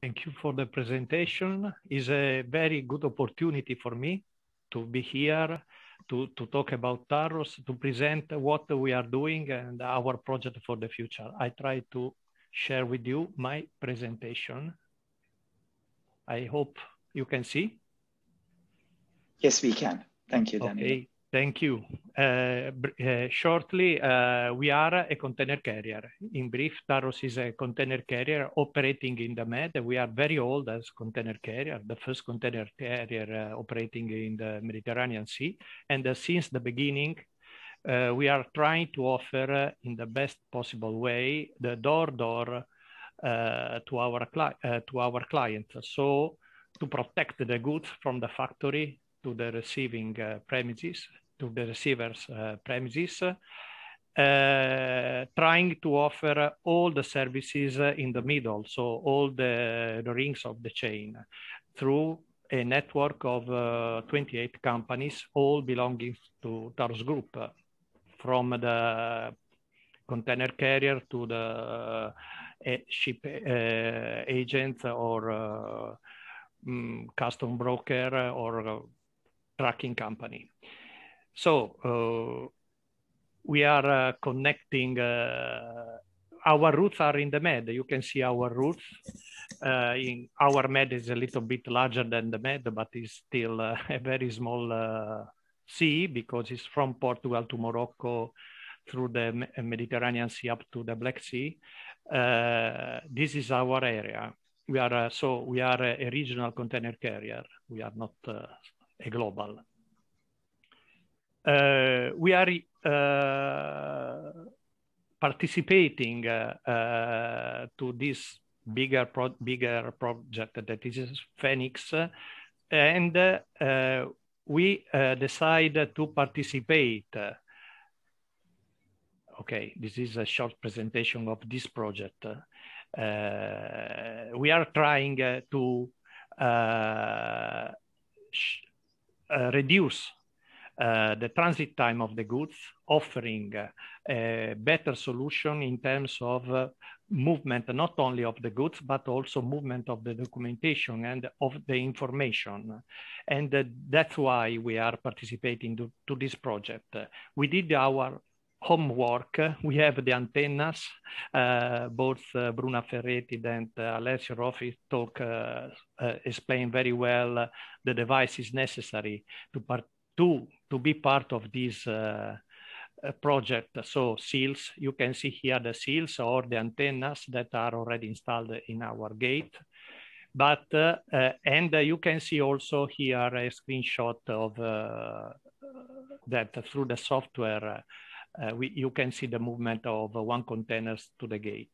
Thank you for the presentation. It's a very good opportunity for me to be here, to, to talk about Taros, to present what we are doing and our project for the future. I try to share with you my presentation. I hope you can see. Yes, we can. Thank you, Daniel. Okay. Thank you. Uh, uh shortly, uh, we are a container carrier. In brief, Taros is a container carrier operating in the Med. We are very old as container carrier, the first container carrier uh, operating in the Mediterranean Sea. And since the beginning, we are trying to offer in the best possible way the door-door to our to our client. So to protect the goods from the factory to the receiving uh, premises, to the receiver's uh, premises, uh, trying to offer all the services in the middle, so all the, the rings of the chain through a network of uh, 28 companies, all belonging to TARS Group, from the container carrier to the uh, ship agent or um, custom broker or tracking company. So uh, we are uh, connecting uh, our roots are in the med. You can see our roots. Uh, in our med is a little bit larger than the med, but is still uh, a very small uh, sea because it's from Portugal to Morocco, through the Mediterranean Sea up to the Black Sea. this is our area. We are so we are a, a regional container carrier. We are not global. Uh, we are uh, participating uh, to this bigger pro bigger project that is Phoenix, and uh, we uh, decide to participate. Okay, this is a short presentation of this project. Uh, we are trying to uh, reduce uh, the transit time of the goods, offering uh, a better solution in terms of movement, not only of the goods, but also movement of the documentation and of the information. And that's why we are participating to, to this project. We did our homework, we have the antennas. Uh, both uh, Bruna Ferretti and uh, Alessio Roffi talk, uh, uh, explain very well uh, the devices necessary to, part, to, to be part of this project. So seals, you can see here the seals or the antennas that are already installed in our gate. But, and you can see also here a screenshot of that through the software uh, we, you can see the movement of uh, one containers to the gate.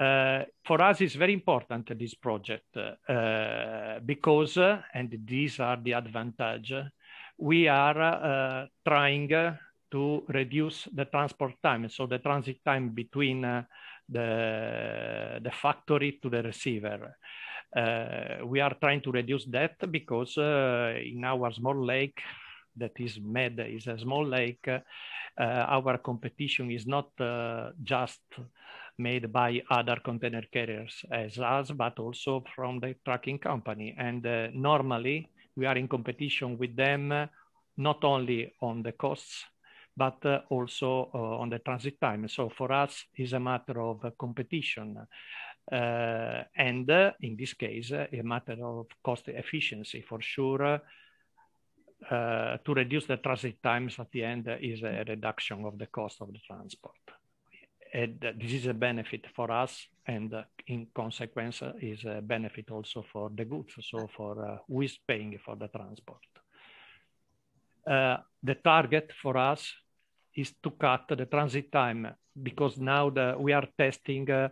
Uh, for us it's very important this project uh, because uh, and these are the advantage we are uh, trying to reduce the transport time so the transit time between the the factory to the receiver we are trying to reduce that because in our small lake that is Med is a small lake. Uh, our competition is not uh, just made by other container carriers as us, but also from the trucking company. And uh, normally we are in competition with them, not only on the costs, but uh, also uh, on the transit time. So for us, it's a matter of uh, competition. and in this case, a matter of cost efficiency. For sure, uh, to reduce the transit times at the end is a reduction of the cost of the transport. And this is a benefit for us, and in consequence, is a benefit also for the goods, so for uh, who is paying for the transport. Uh, the target for us is to cut the transit time because now the, we are testing uh,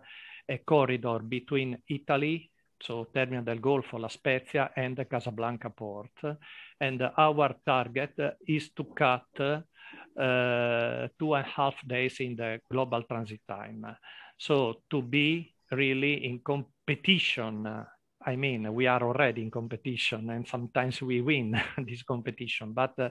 a corridor between Italy, so Terminal del Golfo, La Spezia, and Casablanca port and our target is to cut uh, two and a half days in the global transit time. So to be really in competition I mean, we are already in competition and sometimes we win this competition, but uh,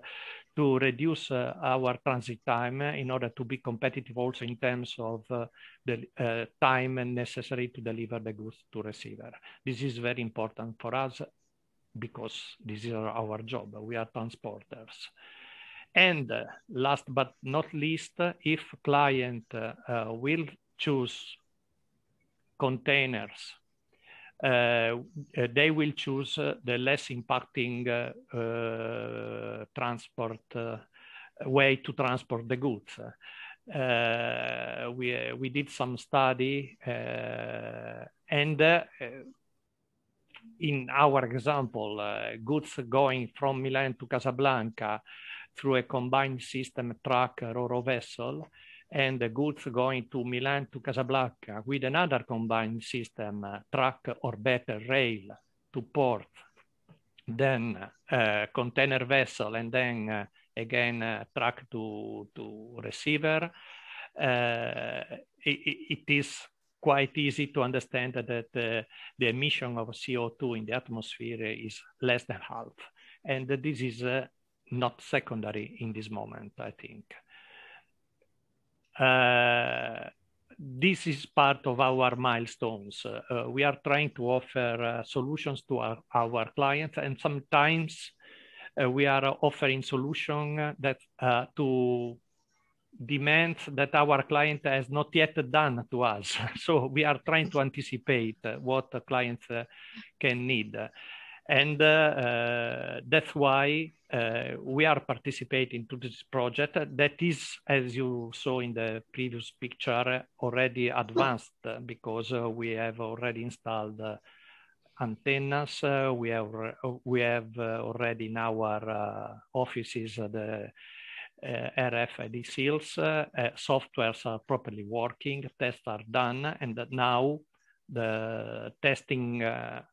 to reduce uh, our transit time in order to be competitive also in terms of uh, the uh, time necessary to deliver the goods to receiver. This is very important for us because this is our job. We are transporters. And uh, last but not least, if client uh, will choose containers, uh, they will choose uh, the less impacting uh, transport uh, way to transport the goods. we, we did some study and in our example, uh, goods going from Milan to Casablanca through a combined system truck, or vessel, and the goods going to Milan to Casablanca with another combined system uh, truck or better rail to port, then uh, container vessel, and then uh, again uh, truck to, to receiver. Uh, it, it is quite easy to understand that uh, the emission of CO2 in the atmosphere is less than half. And this is uh, not secondary in this moment, I think. Uh, this is part of our milestones. Uh, we are trying to offer uh, solutions to our, our, clients, and sometimes uh, we are offering solutions that to demands that our client has not yet done to us. so we are trying to anticipate what clients uh, can need. And uh, uh, that's why we are participating to this project that is, as you saw in the previous picture, already advanced because we have already installed antennas. Uh, we have we have uh, already in our uh, offices the uh, RFID seals, uh, uh, softwares are properly working, tests are done, and now the testing are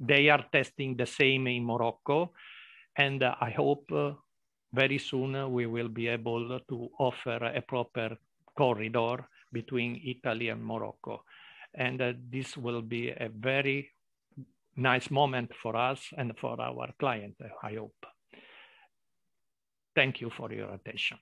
they are testing the same in Morocco, and I hope very soon we will be able to offer a proper corridor between Italy and Morocco. And uh, this will be a very nice moment for us and for our client, I hope. Thank you for your attention.